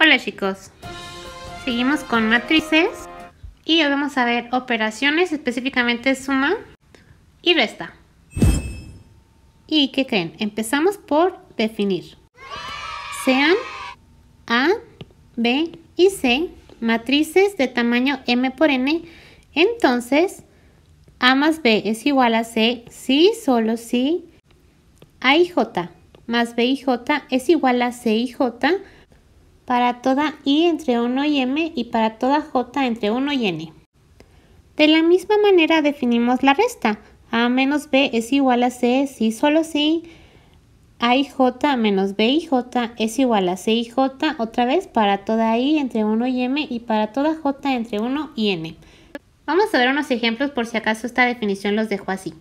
Hola chicos, seguimos con matrices y hoy vamos a ver operaciones, específicamente suma y resta. ¿Y qué creen? Empezamos por definir. Sean A, B y C matrices de tamaño M por N, entonces A más B es igual a C si, solo si A y J más B y J es igual a C y J para toda i entre 1 y m y para toda j entre 1 y n. De la misma manera definimos la resta. a menos b es igual a c si solo si a y j menos b y j es igual a c y j otra vez para toda i entre 1 y m y para toda j entre 1 y n. Vamos a ver unos ejemplos por si acaso esta definición los dejo así.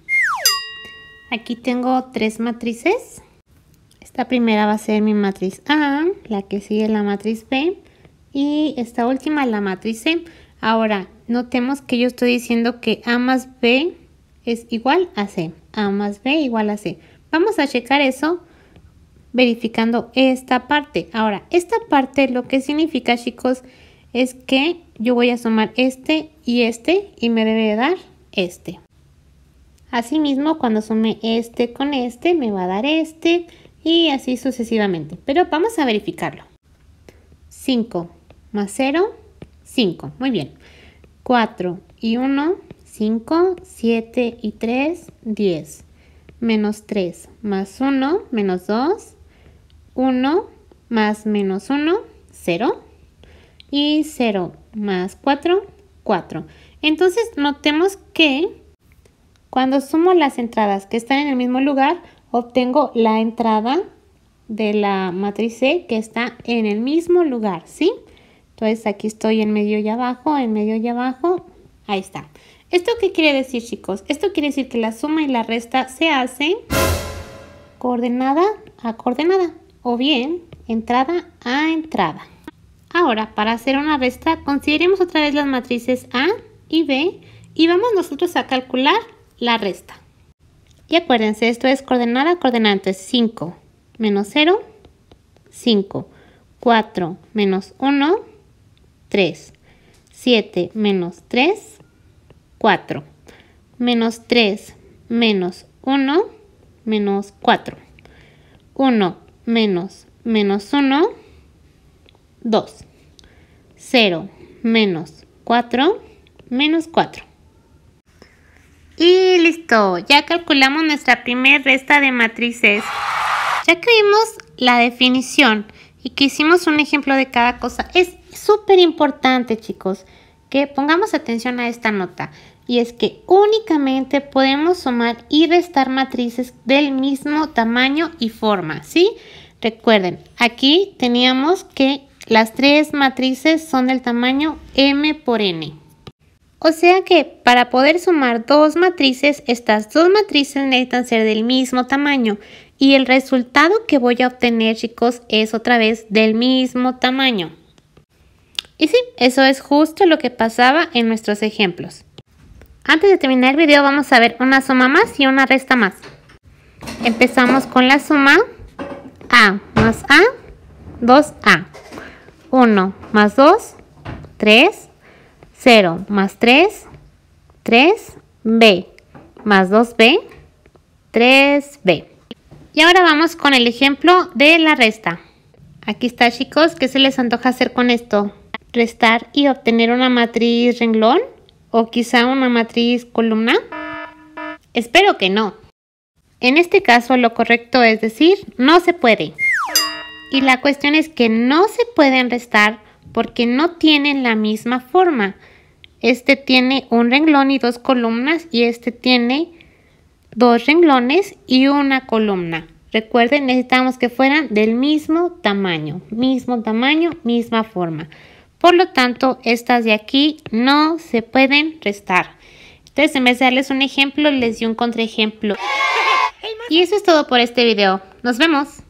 Aquí tengo tres matrices la primera va a ser mi matriz A, la que sigue la matriz B y esta última la matriz C. Ahora, notemos que yo estoy diciendo que A más B es igual a C. A más B igual a C. Vamos a checar eso verificando esta parte. Ahora, esta parte lo que significa, chicos, es que yo voy a sumar este y este y me debe dar este. Asimismo, cuando sume este con este, me va a dar este y así sucesivamente. Pero vamos a verificarlo. 5 más 0, 5. Muy bien. 4 y 1, 5, 7 y 3, 10. Menos 3 más 1, menos 2, 1 más menos 1, 0. Y 0 más 4, 4. Entonces notemos que cuando sumo las entradas que están en el mismo lugar, obtengo la entrada de la matriz C e que está en el mismo lugar, ¿sí? Entonces aquí estoy en medio y abajo, en medio y abajo, ahí está. ¿Esto qué quiere decir, chicos? Esto quiere decir que la suma y la resta se hacen coordenada a coordenada o bien entrada a entrada. Ahora, para hacer una resta, consideremos otra vez las matrices A y B y vamos nosotros a calcular la resta. Y acuérdense, esto es coordenada, coordenantes 5 menos 0, 5. 4 menos 1, 3. 7 menos 3, 4. Menos 3 menos 1, menos 4. 1 menos menos 1, 2. 0 menos 4, menos 4. Y listo, ya calculamos nuestra primera resta de matrices. Ya que vimos la definición y que hicimos un ejemplo de cada cosa, es súper importante chicos que pongamos atención a esta nota. Y es que únicamente podemos sumar y restar matrices del mismo tamaño y forma, ¿sí? Recuerden, aquí teníamos que las tres matrices son del tamaño m por n. O sea que para poder sumar dos matrices, estas dos matrices necesitan ser del mismo tamaño y el resultado que voy a obtener, chicos, es otra vez del mismo tamaño. Y sí, eso es justo lo que pasaba en nuestros ejemplos. Antes de terminar el video vamos a ver una suma más y una resta más. Empezamos con la suma A más A, 2A. 1 más 2, 3. 0 más 3, 3b más 2b, 3b. Y ahora vamos con el ejemplo de la resta. Aquí está chicos, ¿qué se les antoja hacer con esto? Restar y obtener una matriz renglón o quizá una matriz columna. Espero que no. En este caso lo correcto es decir, no se puede. Y la cuestión es que no se pueden restar porque no tienen la misma forma. Este tiene un renglón y dos columnas y este tiene dos renglones y una columna. Recuerden, necesitamos que fueran del mismo tamaño, mismo tamaño, misma forma. Por lo tanto, estas de aquí no se pueden restar. Entonces, en vez de darles un ejemplo, les di un contraejemplo. Y eso es todo por este video. ¡Nos vemos!